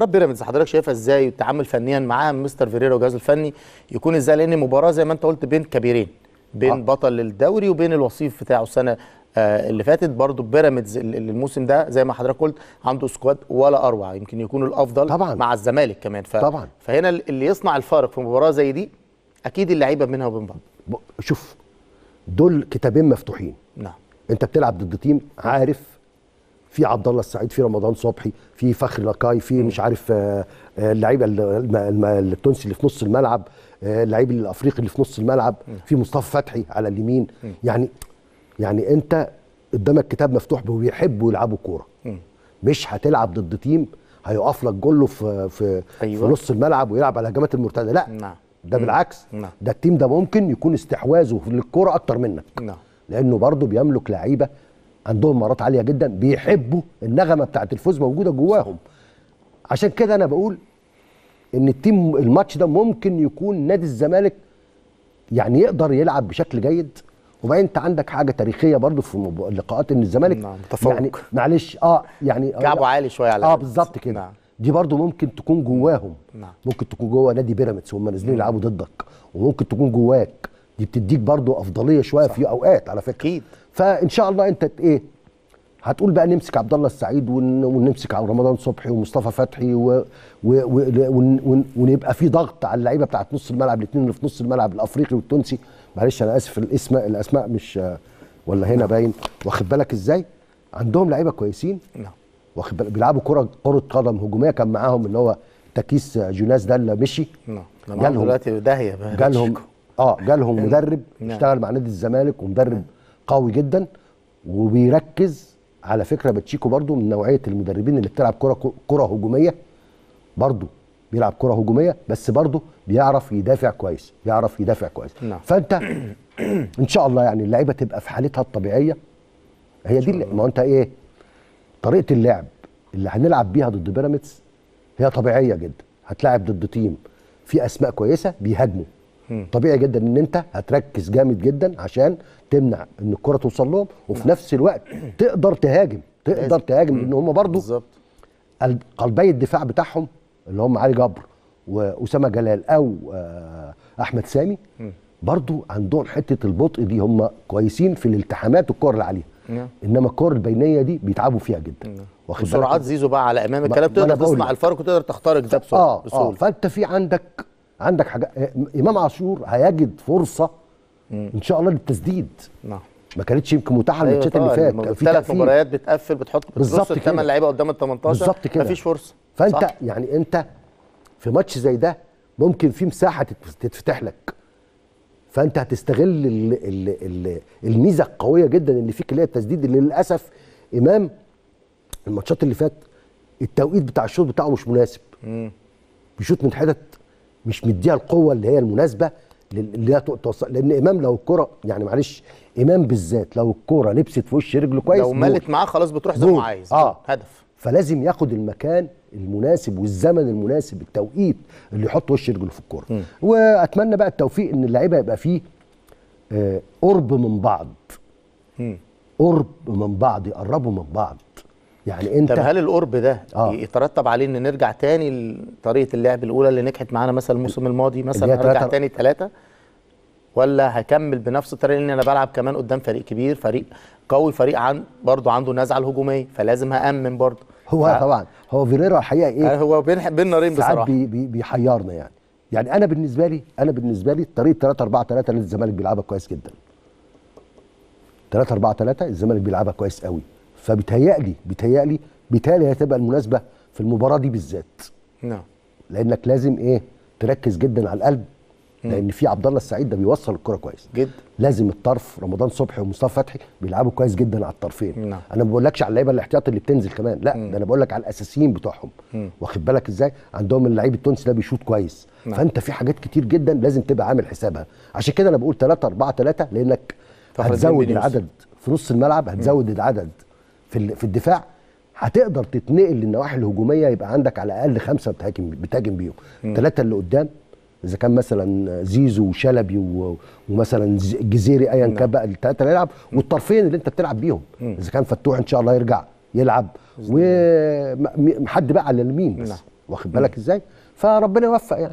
مباراه بيراميدز حضرتك شايفها ازاي والتعامل فنيا معاها مستر فيريرا والجهاز الفني يكون ازاي لان مباراه زي ما انت قلت بين كبيرين بين آه. بطل الدوري وبين الوصيف بتاعه السنه آه اللي فاتت برضو بيراميدز الموسم ده زي ما حضرتك قلت عنده سكواد ولا اروع يمكن يكون الافضل طبعا. مع الزمالك كمان ف... طبعا فهنا اللي يصنع الفارق في مباراه زي دي اكيد اللعيبه منها وبين بعض شوف دول كتابين مفتوحين نعم انت بتلعب ضد تيم عارف في عبد الله السعيد في رمضان صبحي في فخر لقاي في مش عارف آه، آه، اللعيبه التونسي اللي في نص الملعب آه، اللعيب الافريقي اللي في نص الملعب في مصطفى فتحي على اليمين يعني يعني انت قدامك كتاب مفتوح وبيحبوا يلعبوا كوره مش هتلعب ضد تيم هيقف لك جله في في, أيوة. في نص الملعب ويلعب على الهجمات المرتده لا نعم. ده بالعكس نعم. ده التيم ده ممكن يكون استحواذه للكوره اكتر منك نعم. لانه برضه بيملك لعيبه عندهم مهارات عاليه جدا بيحبوا النغمه بتاعت الفوز موجوده جواهم عشان كده انا بقول ان التيم الماتش ده ممكن يكون نادي الزمالك يعني يقدر يلعب بشكل جيد وبعدين انت عندك حاجه تاريخيه برضو في اللقاءات ان الزمالك نعم يعني تفوق. يعني معلش اه يعني آه، كعبه عالي شويه على اه بالظبط كده نعم. دي برضو ممكن تكون جواهم نعم. ممكن تكون جوا نادي بيراميدز وهم نازلين نعم. يلعبوا ضدك وممكن تكون جواك دي بتديك برضو افضليه شويه في اوقات على فكره اكيد فان شاء الله انت ايه هتقول بقى نمسك عبد الله السعيد ونمسك رمضان صبحي ومصطفى فتحي و... و... و... ون... ونبقى في ضغط على اللعيبه بتاعت نص الملعب الاثنين اللي في نص الملعب الافريقي والتونسي معلش انا اسف الاسماء الاسماء مش ولا هنا باين واخد بالك ازاي عندهم لعيبه كويسين نعم واخد بالك بيلعبوا كره كره قدم هجوميه كان معاهم اللي هو تكيس جوناس ده اللي مشي نعم جالهم دلوقتي داهيه جالهم اه جالهم نعم. مدرب نعم. اشتغل مع نادي الزمالك ومدرب نعم. قوي جدا وبيركز على فكره باتشيكو برضو من نوعيه المدربين اللي بتلعب كره كره هجوميه برضو بيلعب كره هجوميه بس برضو بيعرف يدافع كويس بيعرف يدافع كويس نعم. فانت ان شاء الله يعني اللعيبه تبقى في حالتها الطبيعيه هي دي ما انت ايه طريقه اللعب اللي هنلعب بيها ضد بيراميدز هي طبيعيه جدا هتلاعب ضد تيم في اسماء كويسه بيهاجموا طبيعي جدا ان انت هتركز جامد جدا عشان تمنع ان الكره توصل لهم وفي نفس الوقت تقدر تهاجم تقدر تهاجم لان هم برضو بالظبط قلبي الدفاع بتاعهم اللي هم علي جبر واسامه جلال او آه، احمد سامي برضو عندهم حته البطء دي هم كويسين في الالتحامات والكور اللي عليها نعم. انما الكور البينيه دي بيتعبوا فيها جدا نعم. واخد سرعات زيزو بقى على امام الكلام تقدر تصنع الفرق وتقدر تخترق ده بسرعه اه, آه بسهولة. فانت في عندك عندك حاجه امام عاشور هيجد فرصه ان شاء الله للتسديد نعم ما كانتش يمكن متاحه أيوة الماتشات اللي فاتت كان في ثلاث مباريات بتقفل بتحط بالظبط كده ثمان لعيبه قدام ال 18 بالظبط كده مفيش فرصه فانت صح؟ يعني انت في ماتش زي ده ممكن في مساحه تتفتح لك فانت هتستغل الـ الـ الـ الميزه القويه جدا اللي فيك اللي هي التسديد اللي للاسف امام الماتشات اللي فات التوقيت بتاع الشوط بتاعه مش مناسب بيشوط من حتت مش مديها القوه اللي هي المناسبه اللي هي توصل لان امام لو الكره يعني معلش امام بالذات لو الكره لبست في وش رجله كويس لو مالت معاه خلاص بتروح زي ما عايز اه هدف فلازم ياخد المكان المناسب والزمن المناسب التوقيت اللي يحط وش رجله في الكوره واتمنى بقى التوفيق ان اللعيبه يبقى فيه آه قرب من بعض م. قرب من بعض يقربوا من بعض يعني انت طب هل القرب ده آه. يترتب عليه ان نرجع تاني لطريقه اللعب الاولى اللي نجحت معانا مثلا الموسم الماضي مثلا نرجع تاني ثلاثه ولا هكمل بنفس الطريقه لان انا بلعب كمان قدام فريق كبير فريق قوي فريق عن برضه عنده نزعه الهجوميه فلازم هامن برضه هو ف... طبعا هو فيريرا الحقيقه ايه آه، هو بين بين نارين بصراحه بي بي بيحيرنا يعني يعني انا بالنسبه لي انا بالنسبه لي طريقه 3 4 3 اللي الزمالك بيلعبها كويس جدا 3 4 3 الزمالك بيلعبها كويس قوي فبيتهيألي بيتهيألي بيتهيألي هتبقى المناسبه في المباراه دي بالذات نعم لانك لازم ايه تركز جدا على القلب لان في عبد الله السعيد ده بيوصل الكره كويس جدا لازم الطرف رمضان صبحي ومصطفى فتحي بيلعبوا كويس جدا على الطرفين نعم. انا ما بقولكش على اللعيبه الاحتياطي اللي بتنزل كمان لا مم. ده انا بقول لك على الاساسيين بتوعهم واخد بالك ازاي عندهم اللعيب التونسي ده بيشوط كويس نعم. فانت في حاجات كتير جدا لازم تبقى عامل حسابها عشان كده انا بقول 3 4 3 لانك هتزود العدد في نص الملعب هتزود مم. العدد في في الدفاع هتقدر تتنقل للنواحي الهجوميه يبقى عندك على الاقل خمسه بتهاجم بتهاجم بيهم الثلاثه اللي قدام اذا كان مثلا زيزو وشلبي ومثلا جزيري ايا نعم. كان بقى الثلاثه اللي يلعب والطرفين اللي انت بتلعب بيهم اذا كان فتوح ان شاء الله يرجع يلعب وحد بقى على اليمين بس نعم. واخد بالك ازاي فربنا يوفق يعني